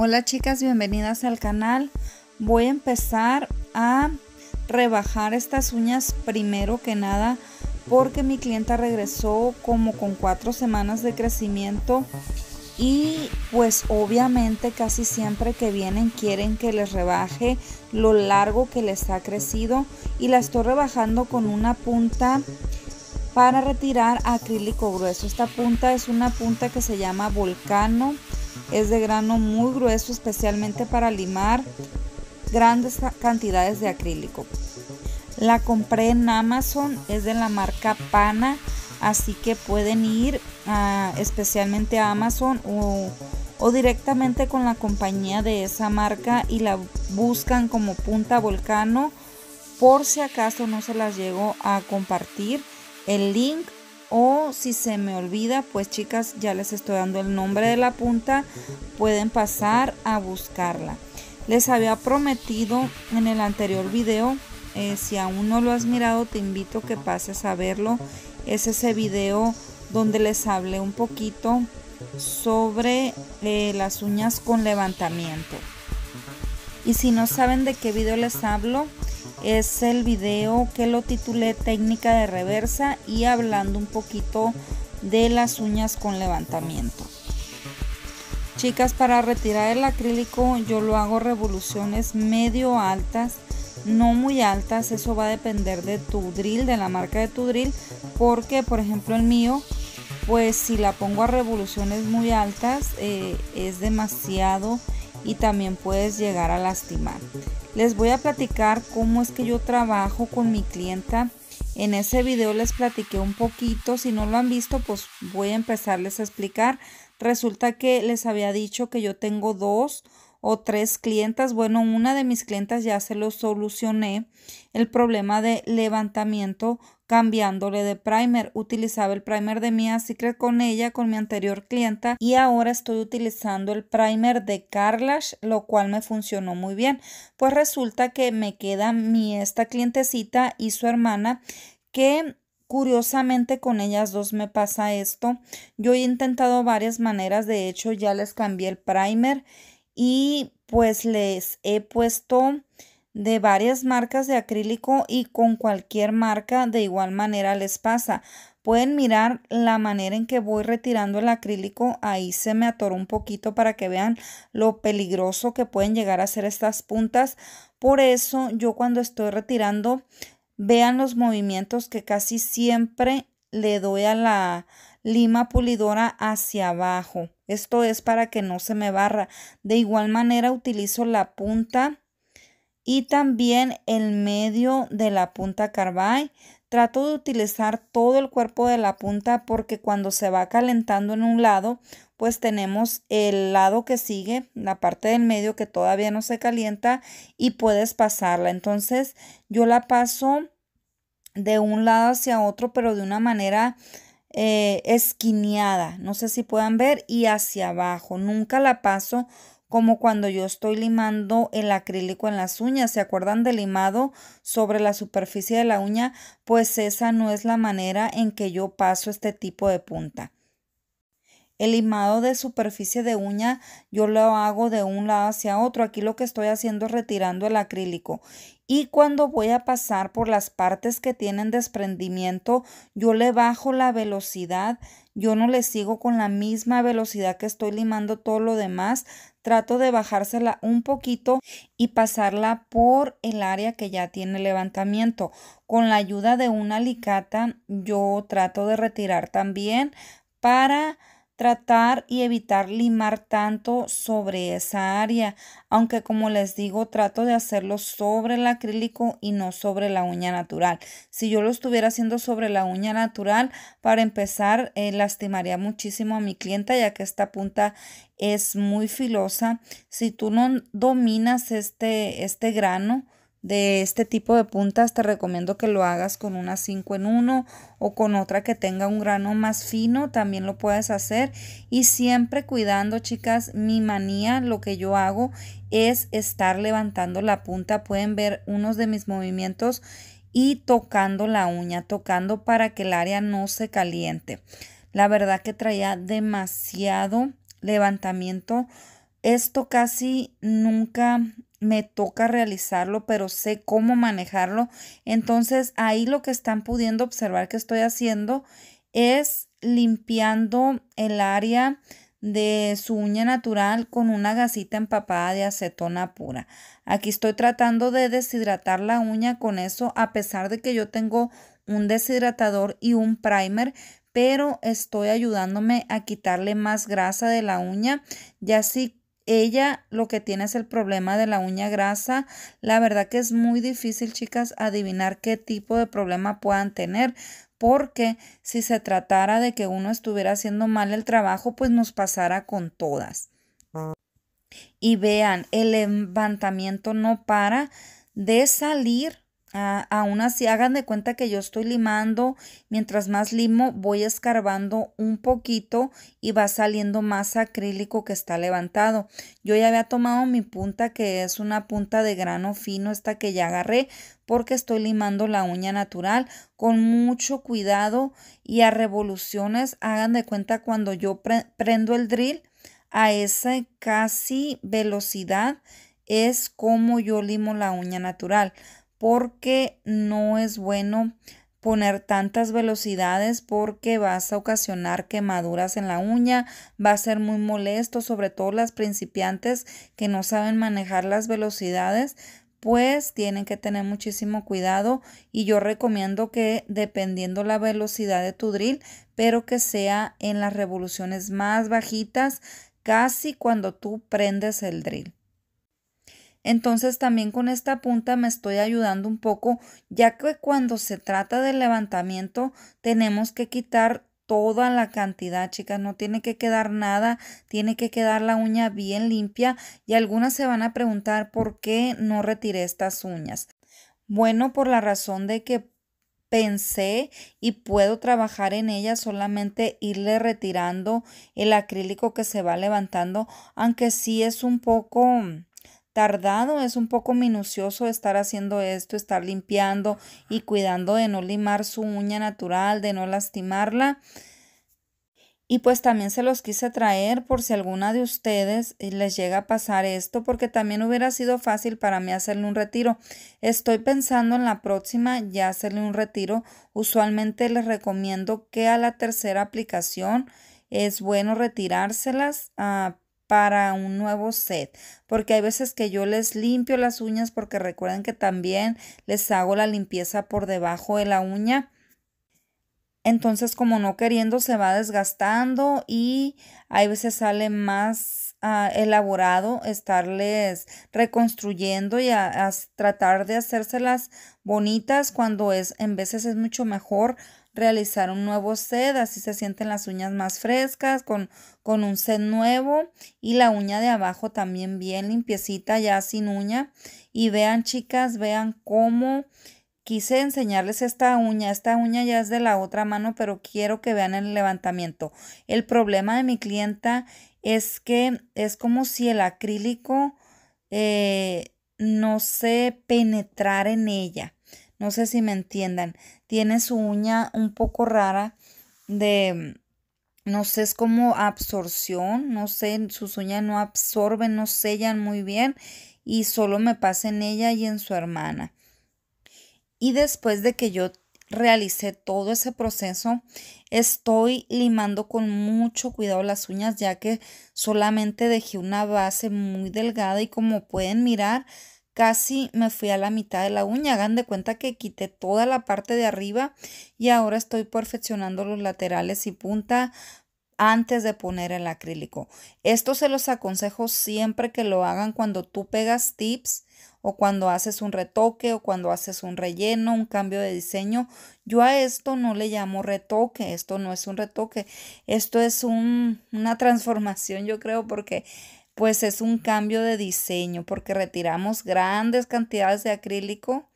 Hola chicas, bienvenidas al canal. Voy a empezar a rebajar estas uñas primero que nada porque mi clienta regresó como con cuatro semanas de crecimiento y pues obviamente casi siempre que vienen quieren que les rebaje lo largo que les ha crecido y la estoy rebajando con una punta para retirar acrílico grueso. Esta punta es una punta que se llama volcano es de grano muy grueso especialmente para limar grandes cantidades de acrílico. La compré en Amazon, es de la marca Pana, así que pueden ir ah, especialmente a Amazon o, o directamente con la compañía de esa marca y la buscan como punta volcano por si acaso no se las llego a compartir el link o si se me olvida, pues chicas, ya les estoy dando el nombre de la punta, pueden pasar a buscarla. Les había prometido en el anterior video, eh, si aún no lo has mirado, te invito que pases a verlo. Es ese video donde les hablé un poquito sobre eh, las uñas con levantamiento. Y si no saben de qué video les hablo, es el video que lo titulé técnica de reversa y hablando un poquito de las uñas con levantamiento. Chicas, para retirar el acrílico yo lo hago revoluciones medio altas, no muy altas, eso va a depender de tu drill, de la marca de tu drill, porque por ejemplo el mío, pues si la pongo a revoluciones muy altas eh, es demasiado y también puedes llegar a lastimar. Les voy a platicar cómo es que yo trabajo con mi clienta. En ese video les platiqué un poquito, si no lo han visto, pues voy a empezarles a explicar. Resulta que les había dicho que yo tengo dos o tres clientas. Bueno, una de mis clientas ya se lo solucioné el problema de levantamiento cambiándole de primer. Utilizaba el primer de Mia Secret con ella, con mi anterior clienta y ahora estoy utilizando el primer de Carlash, lo cual me funcionó muy bien. Pues resulta que me queda mi esta clientecita y su hermana que curiosamente con ellas dos me pasa esto. Yo he intentado varias maneras, de hecho ya les cambié el primer y pues les he puesto de varias marcas de acrílico y con cualquier marca de igual manera les pasa. Pueden mirar la manera en que voy retirando el acrílico. Ahí se me atoró un poquito para que vean lo peligroso que pueden llegar a ser estas puntas. Por eso yo cuando estoy retirando, vean los movimientos que casi siempre le doy a la lima pulidora hacia abajo. Esto es para que no se me barra. De igual manera utilizo la punta y también el medio de la punta carbay. Trato de utilizar todo el cuerpo de la punta porque cuando se va calentando en un lado, pues tenemos el lado que sigue, la parte del medio que todavía no se calienta y puedes pasarla. Entonces yo la paso de un lado hacia otro, pero de una manera eh, esquineada, no sé si puedan ver, y hacia abajo. Nunca la paso como cuando yo estoy limando el acrílico en las uñas. ¿Se acuerdan del limado sobre la superficie de la uña? Pues esa no es la manera en que yo paso este tipo de punta. El limado de superficie de uña yo lo hago de un lado hacia otro. Aquí lo que estoy haciendo es retirando el acrílico. Y cuando voy a pasar por las partes que tienen desprendimiento, yo le bajo la velocidad. Yo no le sigo con la misma velocidad que estoy limando todo lo demás, trato de bajársela un poquito y pasarla por el área que ya tiene levantamiento. Con la ayuda de una alicata yo trato de retirar también para tratar y evitar limar tanto sobre esa área, aunque como les digo trato de hacerlo sobre el acrílico y no sobre la uña natural. Si yo lo estuviera haciendo sobre la uña natural, para empezar eh, lastimaría muchísimo a mi clienta ya que esta punta es muy filosa. Si tú no dominas este, este grano, de este tipo de puntas te recomiendo que lo hagas con una 5 en 1 o con otra que tenga un grano más fino también lo puedes hacer y siempre cuidando chicas mi manía lo que yo hago es estar levantando la punta pueden ver unos de mis movimientos y tocando la uña tocando para que el área no se caliente la verdad que traía demasiado levantamiento esto casi nunca me toca realizarlo, pero sé cómo manejarlo. Entonces ahí lo que están pudiendo observar que estoy haciendo es limpiando el área de su uña natural con una gasita empapada de acetona pura. Aquí estoy tratando de deshidratar la uña con eso, a pesar de que yo tengo un deshidratador y un primer, pero estoy ayudándome a quitarle más grasa de la uña y así ella lo que tiene es el problema de la uña grasa. La verdad que es muy difícil, chicas, adivinar qué tipo de problema puedan tener. Porque si se tratara de que uno estuviera haciendo mal el trabajo, pues nos pasara con todas. Ah. Y vean, el levantamiento no para de salir Ah, aún así, hagan de cuenta que yo estoy limando. Mientras más limo, voy escarbando un poquito y va saliendo más acrílico que está levantado. Yo ya había tomado mi punta, que es una punta de grano fino, esta que ya agarré, porque estoy limando la uña natural con mucho cuidado y a revoluciones. Hagan de cuenta cuando yo prendo el drill a esa casi velocidad es como yo limo la uña natural porque no es bueno poner tantas velocidades porque vas a ocasionar quemaduras en la uña, va a ser muy molesto, sobre todo las principiantes que no saben manejar las velocidades, pues tienen que tener muchísimo cuidado y yo recomiendo que dependiendo la velocidad de tu drill, pero que sea en las revoluciones más bajitas, casi cuando tú prendes el drill. Entonces también con esta punta me estoy ayudando un poco, ya que cuando se trata del levantamiento tenemos que quitar toda la cantidad, chicas. No tiene que quedar nada, tiene que quedar la uña bien limpia y algunas se van a preguntar por qué no retiré estas uñas. Bueno, por la razón de que pensé y puedo trabajar en ella solamente irle retirando el acrílico que se va levantando, aunque sí es un poco tardado, es un poco minucioso estar haciendo esto, estar limpiando y cuidando de no limar su uña natural, de no lastimarla. Y pues también se los quise traer por si alguna de ustedes eh, les llega a pasar esto, porque también hubiera sido fácil para mí hacerle un retiro. Estoy pensando en la próxima ya hacerle un retiro. Usualmente les recomiendo que a la tercera aplicación es bueno retirárselas, a ah, para un nuevo set, porque hay veces que yo les limpio las uñas porque recuerden que también les hago la limpieza por debajo de la uña. Entonces como no queriendo se va desgastando y hay veces sale más ah, elaborado estarles reconstruyendo y tratar de hacérselas bonitas cuando es en veces es mucho mejor realizar un nuevo set, así se sienten las uñas más frescas, con, con un set nuevo y la uña de abajo también bien limpiecita, ya sin uña. Y vean chicas, vean cómo quise enseñarles esta uña, esta uña ya es de la otra mano, pero quiero que vean el levantamiento. El problema de mi clienta es que es como si el acrílico... Eh, no se penetrar en ella. No sé si me entiendan. Tiene su uña un poco rara de, mm, no sé, es como absorción, no sé, sus uñas no absorben, no sellan muy bien y solo me pasa en ella y en su hermana. Y después de que yo realicé todo ese proceso, estoy limando con mucho cuidado las uñas ya que solamente dejé una base muy delgada y como pueden mirar, casi me fui a la mitad de la uña. Hagan de cuenta que quité toda la parte de arriba y ahora estoy perfeccionando los laterales y punta antes de poner el acrílico. Esto se los aconsejo siempre que lo hagan cuando tú pegas tips o cuando haces un retoque o cuando haces un relleno, un cambio de diseño. Yo a esto no le llamo retoque, esto no es un retoque, esto es una transformación yo creo porque pues es un cambio de diseño porque retiramos grandes cantidades de acrílico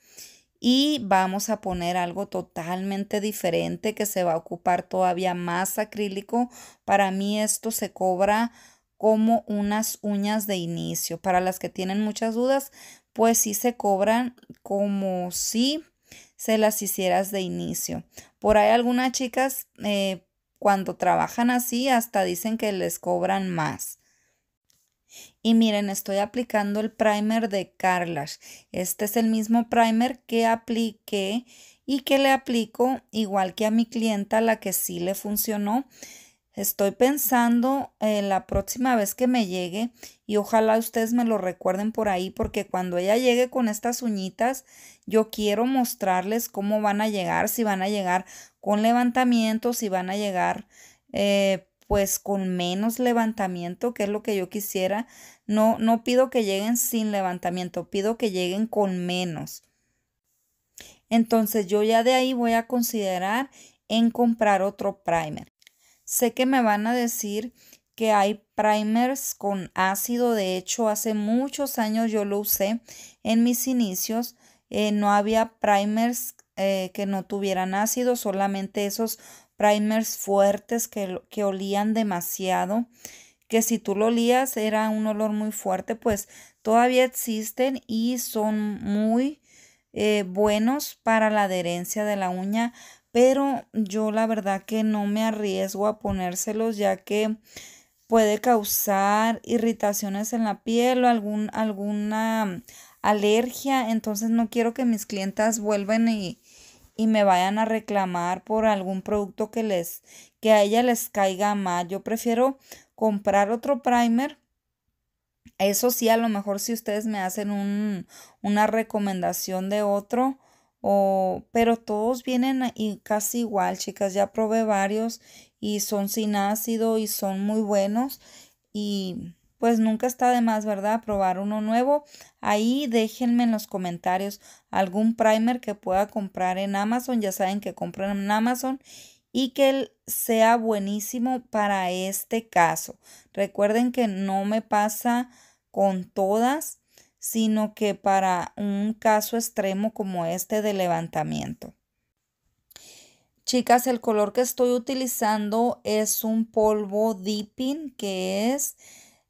y vamos a poner algo totalmente diferente que se va a ocupar todavía más acrílico. Para mí esto se cobra como unas uñas de inicio. Para las que tienen muchas dudas, pues sí se cobran como si se las hicieras de inicio. Por ahí algunas chicas eh, cuando trabajan así hasta dicen que les cobran más. Y miren, estoy aplicando el primer de Carlash. Este es el mismo primer que apliqué y que le aplico igual que a mi clienta, la que sí le funcionó. Estoy pensando eh, la próxima vez que me llegue y ojalá ustedes me lo recuerden por ahí porque cuando ella llegue con estas uñitas yo quiero mostrarles cómo van a llegar, si van a llegar con levantamiento, si van a llegar eh, pues con menos levantamiento, que es lo que yo quisiera. No, no pido que lleguen sin levantamiento, pido que lleguen con menos. Entonces yo ya de ahí voy a considerar en comprar otro primer. Sé que me van a decir que hay primers con ácido, de hecho hace muchos años yo lo usé en mis inicios, eh, no había primers eh, que no tuvieran ácido, solamente esos primers fuertes que, que olían demasiado, que si tú lo olías era un olor muy fuerte, pues todavía existen y son muy eh, buenos para la adherencia de la uña, pero yo la verdad que no me arriesgo a ponérselos ya que puede causar irritaciones en la piel o alguna mm, alergia, entonces no quiero que mis clientas vuelvan y y me vayan a reclamar por algún producto que les que a ella les caiga mal. Yo prefiero comprar otro primer. Eso sí, a lo mejor si ustedes me hacen un, una recomendación de otro, o, pero todos vienen y casi igual, chicas. Ya probé varios y son sin ácido y son muy buenos y pues nunca está de más, ¿verdad? Probar uno nuevo. Ahí déjenme en los comentarios algún primer que pueda comprar en Amazon. Ya saben que compro en Amazon y que él sea buenísimo para este caso. Recuerden que no me pasa con todas, sino que para un caso extremo como este de levantamiento. Chicas, el color que estoy utilizando es un polvo dipping que es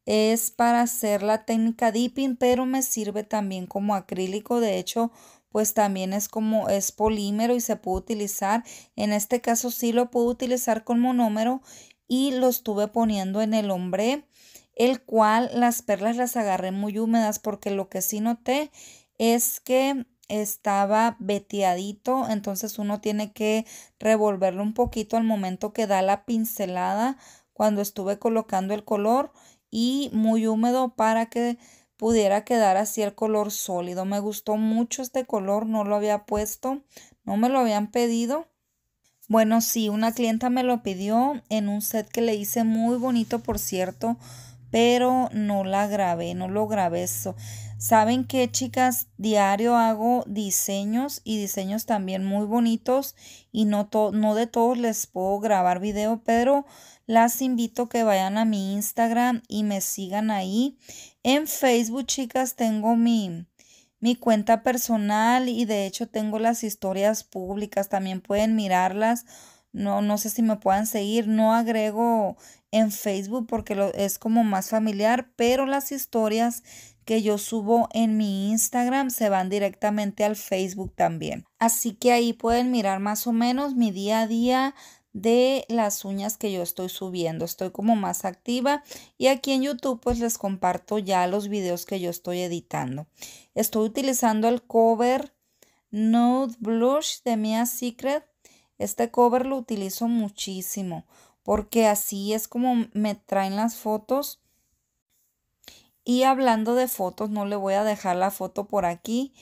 es para hacer la técnica dipping, pero me sirve también como acrílico. De hecho, pues también es como es polímero y se puede utilizar. En este caso sí lo puedo utilizar con monómero y lo estuve poniendo en el hombre, el cual las perlas las agarré muy húmedas porque lo que sí noté es que estaba veteadito, entonces uno tiene que revolverlo un poquito al momento que da la pincelada cuando estuve colocando el color y muy húmedo para que pudiera quedar así el color sólido. Me gustó mucho este color, no lo había puesto, no me lo habían pedido. Bueno, sí, una clienta me lo pidió en un set que le hice muy bonito, por cierto, pero no la grabé, no lo grabé eso. ¿Saben que chicas? Diario hago diseños y diseños también muy bonitos y no, no de todos les puedo grabar video, pero las invito a que vayan a mi Instagram y me sigan ahí. En Facebook, chicas, tengo mi, cuenta personal y de hecho tengo las historias públicas, también pueden mirarlas. No, no sé si me puedan seguir, no agrego en Facebook porque lo, es como más familiar, pero las historias que yo subo en mi Instagram se van directamente al Facebook también. Así que ahí pueden mirar más o menos mi día a día de las uñas que yo estoy subiendo. Estoy como más activa y aquí en YouTube pues les comparto ya los videos que yo estoy editando. Estoy utilizando el cover Nude Blush de Mia Secret. Este cover lo utilizo muchísimo porque así es como me traen las fotos y hablando de fotos, no le voy a dejar la foto por aquí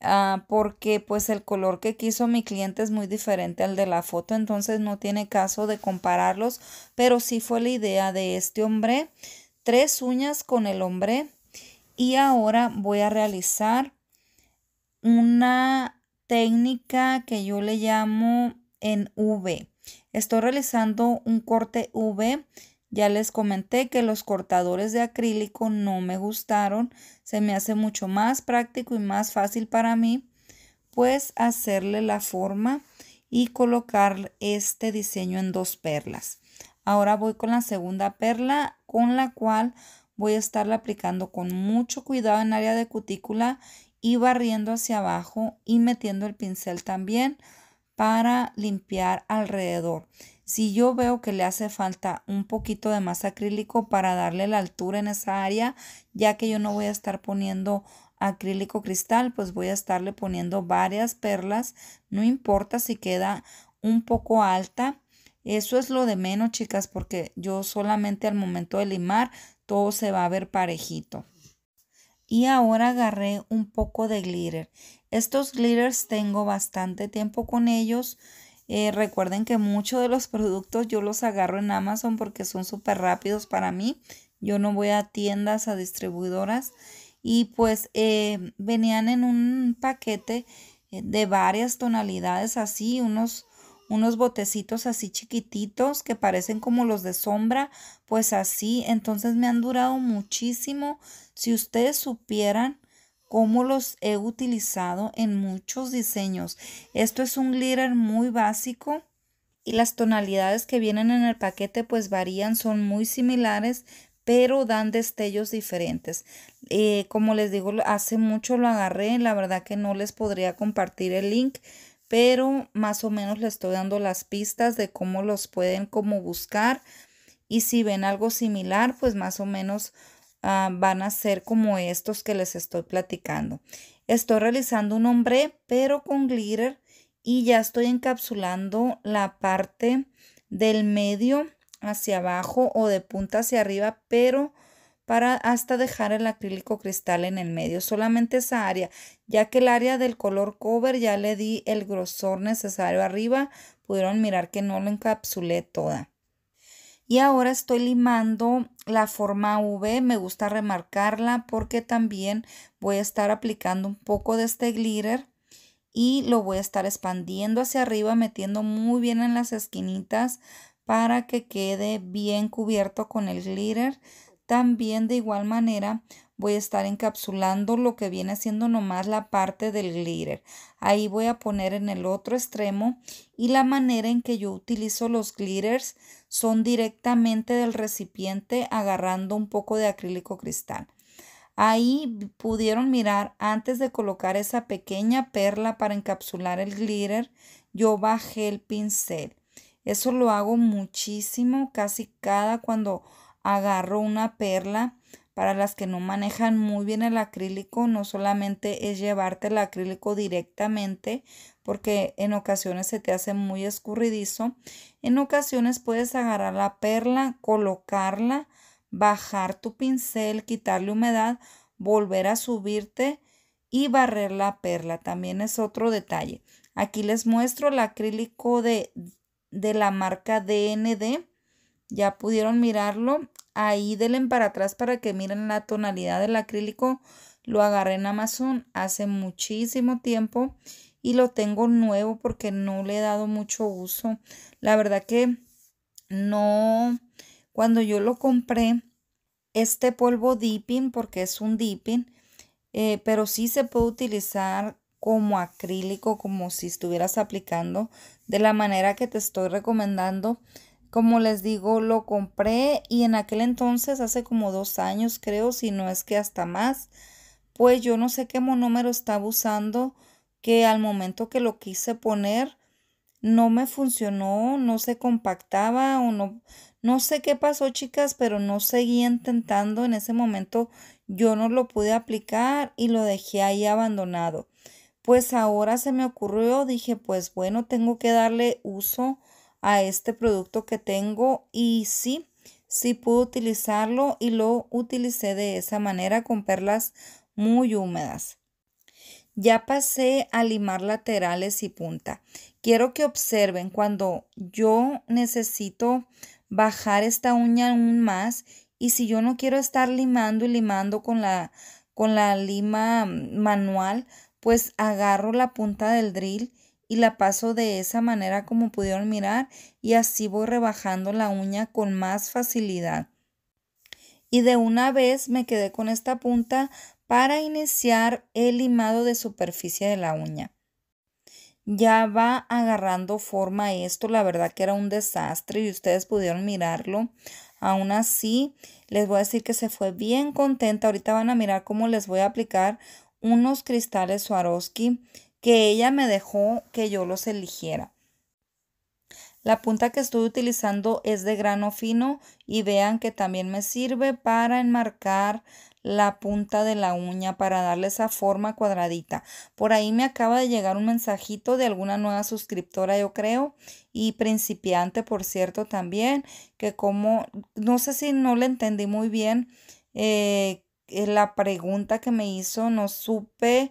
ah, porque pues el color que quiso mi cliente es muy diferente al de la foto, entonces no tiene caso de compararlos, pero sí fue la idea de este hombre. Tres uñas con el hombre y ahora voy a realizar una técnica que yo le llamo en V. Estoy realizando un corte V ya les comenté que los cortadores de acrílico no me gustaron. Se me hace mucho más práctico y más fácil para mí pues hacerle la forma y colocar este diseño en dos perlas. Ahora voy con la segunda perla con la cual voy a estarla aplicando con mucho cuidado en área de cutícula y barriendo hacia abajo y metiendo el pincel también para limpiar alrededor. Si yo veo que le hace falta un poquito de más acrílico para darle la altura en esa área, ya que yo no voy a estar poniendo acrílico cristal, pues voy a estarle poniendo varias perlas, no importa si queda un poco alta. Eso es lo de menos, chicas, porque yo solamente al momento de limar todo se va a ver parejito. Y ahora agarré un poco de glitter. Estos glitters tengo bastante tiempo con ellos. Eh, recuerden que muchos de los productos yo los agarro en Amazon porque son súper rápidos para mí. Yo no voy a tiendas, a distribuidoras. Y pues eh, venían en un paquete eh, de varias tonalidades así, unos, unos botecitos así chiquititos que parecen como los de sombra, pues así, entonces me han durado muchísimo. Si ustedes supieran como los he utilizado en muchos diseños. Esto es un glitter muy básico y las tonalidades que vienen en el paquete pues varían, son muy similares, pero dan destellos diferentes. Eh, como les digo, hace mucho lo agarré, la verdad que no les podría compartir el link, pero más o menos les estoy dando las pistas de cómo los pueden como buscar y si ven algo similar, pues más o menos Ah, van a ser como estos que les estoy platicando. Estoy realizando un hombre pero con glitter y ya estoy encapsulando la parte del medio hacia abajo o de punta hacia arriba, pero para hasta dejar el acrílico cristal en el medio, solamente esa área, ya que el área del color cover ya le di el grosor necesario arriba, pudieron mirar que no lo encapsulé toda. Y ahora estoy limando la forma V, me gusta remarcarla porque también voy a estar aplicando un poco de este glitter y lo voy a estar expandiendo hacia arriba, metiendo muy bien en las esquinitas para que quede bien cubierto con el glitter. También de igual manera voy a estar encapsulando lo que viene siendo nomás la parte del glitter. Ahí voy a poner en el otro extremo y la manera en que yo utilizo los glitters son directamente del recipiente agarrando un poco de acrílico cristal. Ahí pudieron mirar antes de colocar esa pequeña perla para encapsular el glitter, yo bajé el pincel. Eso lo hago muchísimo, casi cada cuando agarro una perla para las que no manejan muy bien el acrílico, no solamente es llevarte el acrílico directamente, porque en ocasiones se te hace muy escurridizo. En ocasiones puedes agarrar la perla, colocarla, bajar tu pincel, quitarle humedad, volver a subirte y barrer la perla. También es otro detalle. Aquí les muestro el acrílico de, de la marca DND. Ya pudieron mirarlo ahí delen para atrás para que miren la tonalidad del acrílico. Lo agarré en Amazon hace muchísimo tiempo y lo tengo nuevo porque no le he dado mucho uso. La verdad que no, cuando yo lo compré, este polvo dipping, porque es un dipping, eh, pero sí se puede utilizar como acrílico, como si estuvieras aplicando de la manera que te estoy recomendando. Como les digo, lo compré y en aquel entonces, hace como dos años creo, si no es que hasta más, pues yo no sé qué monómero estaba usando que al momento que lo quise poner no me funcionó, no se compactaba o no, no sé qué pasó chicas, pero no seguí intentando, en ese momento yo no lo pude aplicar y lo dejé ahí abandonado. Pues ahora se me ocurrió, dije pues bueno, tengo que darle uso a este producto que tengo y si si pude utilizarlo y lo utilicé de esa manera con perlas muy húmedas. Ya pasé a limar laterales y punta. Quiero que observen cuando yo necesito bajar esta uña aún más y si yo no quiero estar limando y limando con la, con la lima manual, pues agarro la punta del drill y la paso de esa manera como pudieron mirar y así voy rebajando la uña con más facilidad. Y de una vez me quedé con esta punta para iniciar el limado de superficie de la uña. Ya va agarrando forma esto, la verdad que era un desastre y ustedes pudieron mirarlo. Aún así, les voy a decir que se fue bien contenta. Ahorita van a mirar cómo les voy a aplicar unos cristales Swarovski que ella me dejó que yo los eligiera. La punta que estoy utilizando es de grano fino y vean que también me sirve para enmarcar la punta de la uña para darle esa forma cuadradita. Por ahí me acaba de llegar un mensajito de alguna nueva suscriptora, yo creo, y principiante, por cierto, también, que como, no sé si no le entendí muy bien eh, eh, la pregunta que me hizo, no supe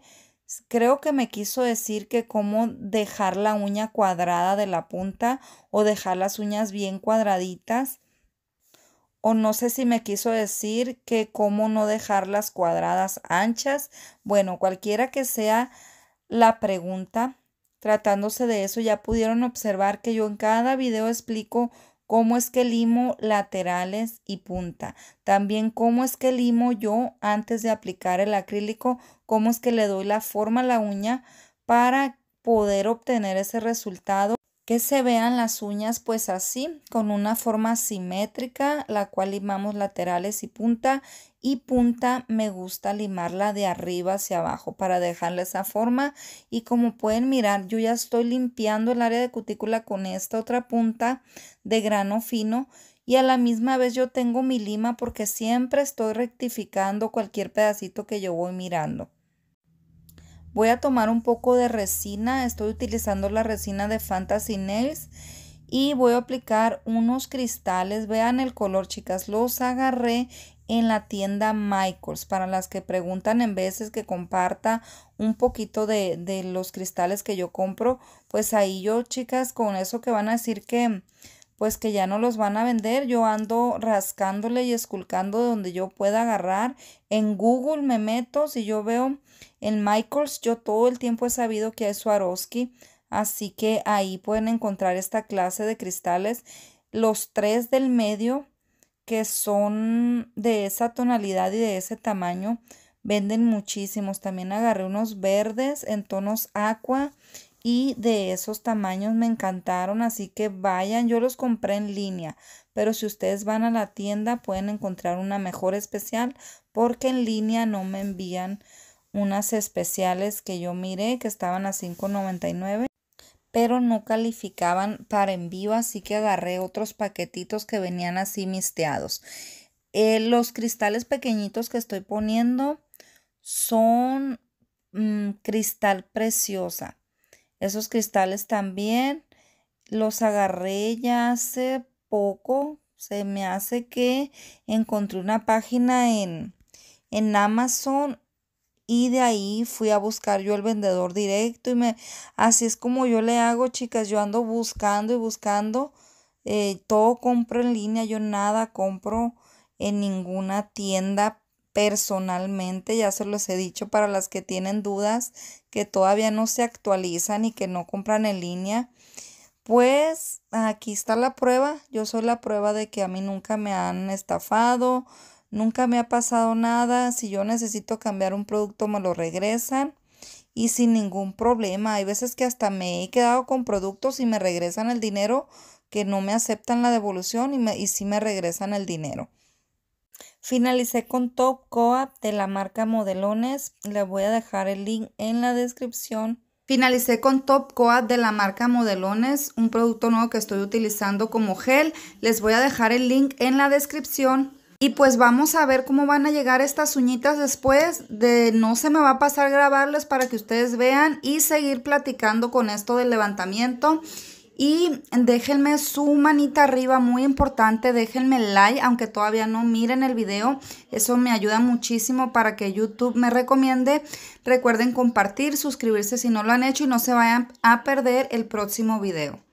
creo que me quiso decir que cómo dejar la uña cuadrada de la punta o dejar las uñas bien cuadraditas. O no sé si me quiso decir que cómo no dejarlas cuadradas anchas. Bueno, cualquiera que sea la pregunta, tratándose de eso, ya pudieron observar que yo en cada video explico cómo es que limo laterales y punta. También cómo es que limo yo antes de aplicar el acrílico, cómo es que le doy la forma a la uña para poder obtener ese resultado. Que se vean las uñas pues así, con una forma simétrica, la cual limamos laterales y punta y punta me gusta limarla de arriba hacia abajo para dejarle esa forma y como pueden mirar yo ya estoy limpiando el área de cutícula con esta otra punta de grano fino y a la misma vez yo tengo mi lima porque siempre estoy rectificando cualquier pedacito que yo voy mirando. Voy a tomar un poco de resina, estoy utilizando la resina de Fantasy Nails y voy a aplicar unos cristales, vean el color chicas, los agarré en la tienda Michaels. Para las que preguntan en veces que comparta un poquito de, los cristales que yo compro, pues ahí yo, chicas, con eso que van a decir que pues que ya no los van a vender. Yo ando rascándole y esculcando donde yo pueda agarrar. En Google me meto, si yo veo en Michaels, yo todo el tiempo he sabido que hay Swarovski, así que ahí pueden encontrar esta clase de cristales. Los tres del medio que son de esa tonalidad y de ese tamaño venden muchísimos. También agarré unos verdes en tonos aqua y de esos tamaños me encantaron, así que vayan, yo los compré en línea, pero si ustedes van a la tienda pueden encontrar una mejor especial porque en línea no me envían unas especiales que yo miré que estaban a 5.99 pero no calificaban para envío, así que agarré otros paquetitos que venían así misteados. Eh, los cristales pequeñitos que estoy poniendo son mm, cristal preciosa. Esos cristales también los agarré ya hace poco. Se me hace que encontré una página en, en Amazon y de ahí fui a buscar yo el vendedor directo y me así es como yo le hago chicas yo ando buscando y buscando eh, todo compro en línea yo nada compro en ninguna tienda personalmente ya se los he dicho para las que tienen dudas que todavía no se actualizan y que no compran en línea pues aquí está la prueba yo soy la prueba de que a mí nunca me han estafado Nunca me ha pasado nada. Si yo necesito cambiar un producto, me lo regresan y sin ningún problema. Hay veces que hasta me he quedado con productos y me regresan el dinero, que no me aceptan la devolución y, me, y sí me regresan el dinero. Finalicé con Top coat de la marca Modelones. le voy a dejar el link en la descripción. Finalicé con Top Coat de la marca Modelones, un producto nuevo que estoy utilizando como gel. Les voy a dejar el link en la descripción. Y pues vamos a ver cómo van a llegar estas uñitas después. De no se me va a pasar grabarles para que ustedes vean y seguir platicando con esto del levantamiento. Y déjenme su manita arriba, muy importante, déjenme like, aunque todavía no miren el video, eso me ayuda muchísimo para que YouTube me recomiende. Recuerden compartir, suscribirse si no lo han hecho y no se vayan a perder el próximo video.